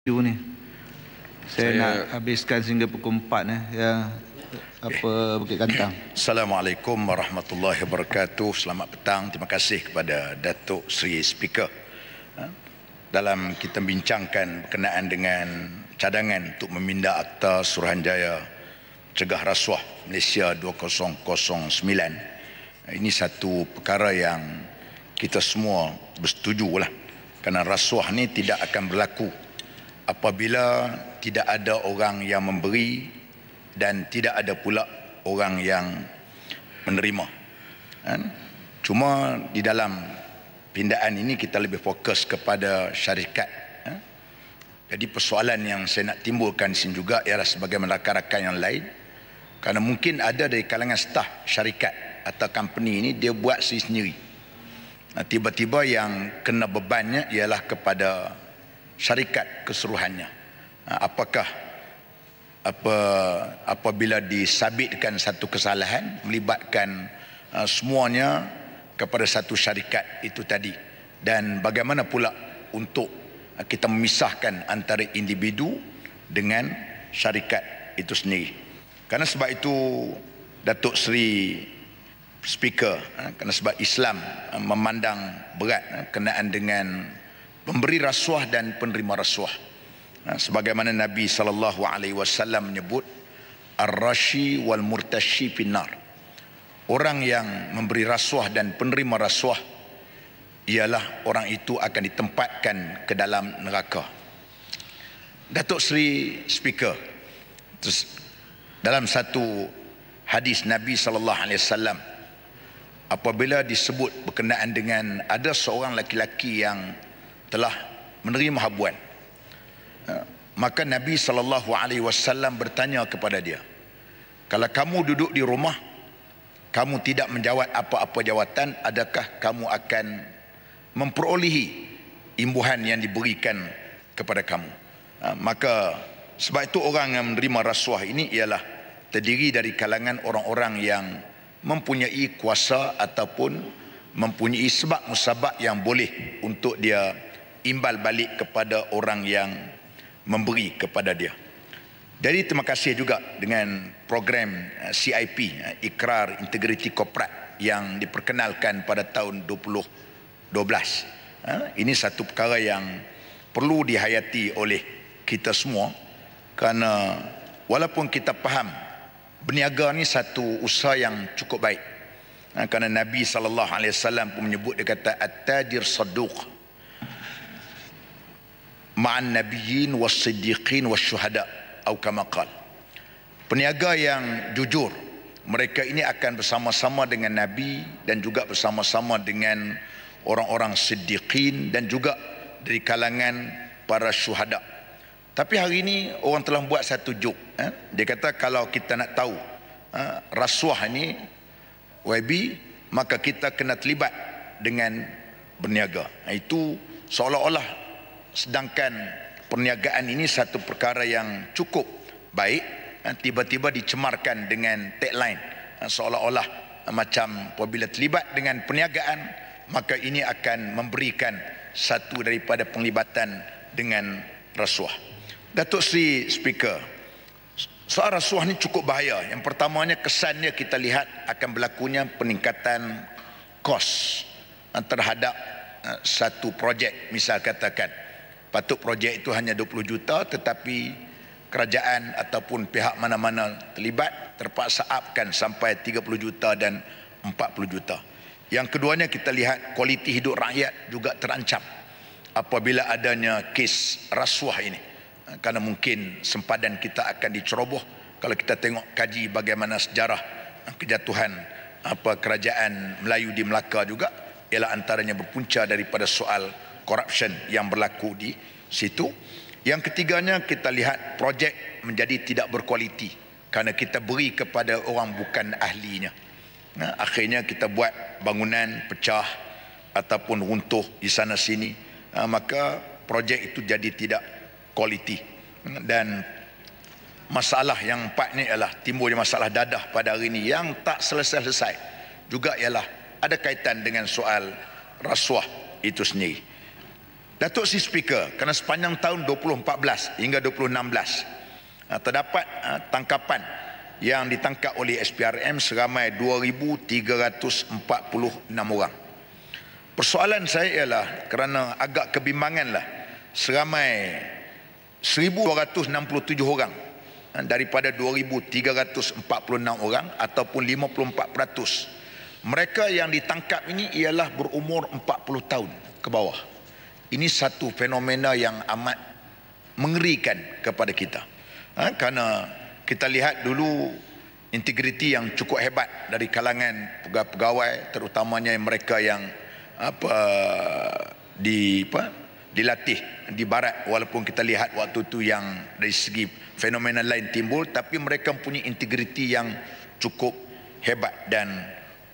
Saya, saya nak habiskan sehingga pukul 4 ni. Ya. Apa Bukit Kantang. Assalamualaikum warahmatullahi wabarakatuh. Selamat petang. Terima kasih kepada Datuk Sri Speaker. Ha? Dalam kita bincangkan berkenaan dengan cadangan untuk meminda akta Suruhanjaya Cegah Rasuah Malaysia 2009. Ha, ini satu perkara yang kita semua bersetujulah kerana rasuah ni tidak akan berlaku apabila tidak ada orang yang memberi dan tidak ada pula orang yang menerima. Kan? Cuma di dalam pindaan ini kita lebih fokus kepada syarikat. Kan? Jadi persoalan yang saya nak timbulkan di sini juga ialah sebagai rakan-rakan yang lain. Kerana mungkin ada dari kalangan staf syarikat atau company ini dia buat sendiri. tiba-tiba yang kena bebannya ialah kepada syarikat keseluruhannya. Ha, apakah apa apabila disabitkan satu kesalahan melibatkan ha, semuanya kepada satu syarikat itu tadi dan bagaimana pula untuk ha, kita memisahkan antara individu dengan syarikat itu sendiri. Karena sebab itu Datuk Seri Speaker, karena sebab Islam memandang berat kenaan dengan memberi rasuah dan penerima rasuah. Nah, sebagaimana Nabi sallallahu alaihi wasallam menyebut ar-rashi wal murtashi finnar. Orang yang memberi rasuah dan penerima rasuah ialah orang itu akan ditempatkan ke dalam neraka. Datuk Seri Speaker. Terus dalam satu hadis Nabi sallallahu alaihi wasallam apabila disebut berkenaan dengan ada seorang lelaki yang telah menerima habuan. Ha, maka Nabi sallallahu alaihi wasallam bertanya kepada dia. Kalau kamu duduk di rumah, kamu tidak menjawab apa-apa jawatan, adakah kamu akan memperolehi imbuhan yang diberikan kepada kamu? Ha, maka sebab itu orang yang menerima rasuah ini ialah terdiri dari kalangan orang-orang yang mempunyai kuasa ataupun mempunyai sebab musabab yang boleh untuk dia imbal balik kepada orang yang memberi kepada dia. Jadi terima kasih juga dengan program eh, CIP eh, Ikrar Integriti Korporat yang diperkenalkan pada tahun 2012. Eh, ini satu perkara yang perlu dihayati oleh kita semua kerana walaupun kita faham berniaga ini satu usaha yang cukup baik. Kerana Nabi sallallahu alaihi wasallam pun menyebut dia kata at-tajir saduq ma'an nabiyyin was-siddiqin was-syuhada atau kama Peniaga yang jujur, mereka ini akan bersama-sama dengan nabi dan juga bersama-sama dengan orang-orang siddiqin dan juga dari kalangan para syuhada. Tapi hari ini orang telah buat satu joke, eh? Dia kata kalau kita nak tahu eh, rasuah ini YB maka kita kena terlibat dengan berniaga. Itu seolah-olah sedangkan perniagaan ini satu perkara yang cukup baik eh, tiba-tiba dicemarkan dengan tagline eh, seolah-olah eh, macam apabila terlibat dengan perniagaan maka ini akan memberikan satu daripada penglibatan dengan rasuah Datuk Sri Speaker soal rasuah ini cukup bahaya yang pertamanya kesannya kita lihat akan berlakunya peningkatan kos terhadap satu projek misal katakan patut projek itu hanya 20 juta tetapi kerajaan ataupun pihak mana-mana terlibat terpaksa upkan sampai 30 juta dan 40 juta. Yang keduanya kita lihat kualiti hidup rakyat juga terancam apabila adanya kes rasuah ini. Eh, Karena mungkin sempadan kita akan diceroboh kalau kita tengok kaji bagaimana sejarah eh, kejatuhan apa kerajaan Melayu di Melaka juga ialah antaranya berpunca daripada soal corruption yang berlaku di situ. Yang ketiganya kita lihat projek menjadi tidak berkualiti kerana kita beri kepada orang bukan ahlinya. Nah, akhirnya kita buat bangunan pecah ataupun runtuh di sana sini. Nah, maka projek itu jadi tidak kualiti. Dan masalah yang empat ni ialah timbulnya masalah dadah pada hari ini yang tak selesai-selesai. Juga ialah ada kaitan dengan soal rasuah itu sendiri. Datuk Si Speaker, kerana sepanjang tahun 2014 hingga 2016 ah, terdapat ah, tangkapan yang ditangkap oleh SPRM seramai 2,346 orang. Persoalan saya ialah kerana agak kebimbanganlah seramai 1,267 orang ah, daripada 2,346 orang ataupun 54%. Mereka yang ditangkap ini ialah berumur 40 tahun ke bawah ini satu fenomena yang amat mengerikan kepada kita ha, kerana kita lihat dulu integriti yang cukup hebat dari kalangan pegawai terutamanya mereka yang apa di apa dilatih di barat walaupun kita lihat waktu itu yang dari segi fenomena lain timbul tapi mereka mempunyai integriti yang cukup hebat dan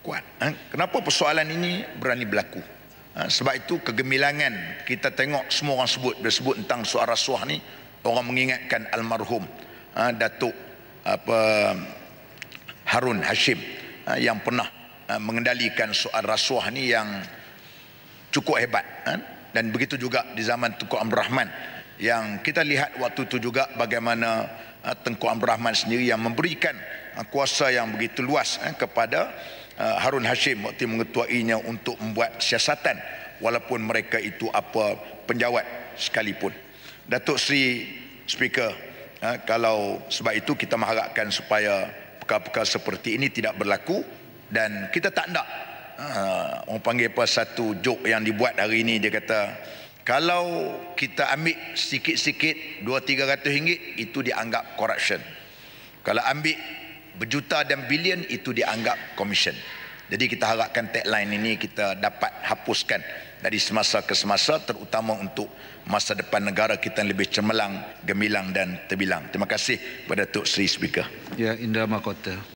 kuat. Ha, kenapa persoalan ini berani berlaku? Ha, sebab itu kegemilangan kita tengok semua orang sebut bila sebut tentang suara suah ni orang mengingatkan almarhum ha, Datuk apa Harun Hashim ha, yang pernah mengendalikan soal rasuah ni yang cukup hebat dan begitu juga di zaman Tengku Amr Rahman yang kita lihat waktu itu juga bagaimana Tengku Amr Rahman sendiri yang memberikan kuasa yang begitu luas kepada Eh, Harun Hashim waktu mengetuainya untuk membuat siasatan walaupun mereka itu apa penjawat sekalipun. Datuk Seri Speaker, eh, kalau sebab itu kita mengharapkan supaya perkara-perkara seperti ini tidak berlaku dan kita tak nak eh, orang panggil apa satu joke yang dibuat hari ini dia kata kalau kita ambil sikit-sikit tiga 300 ringgit itu dianggap corruption kalau ambil berjuta dan bilion itu dianggap komisen. Jadi kita harapkan tagline ini kita dapat hapuskan dari semasa ke semasa terutama untuk masa depan negara kita yang lebih cemerlang, gemilang dan terbilang. Terima kasih kepada Tok Sri Speaker. Ya, Indra Mahkota.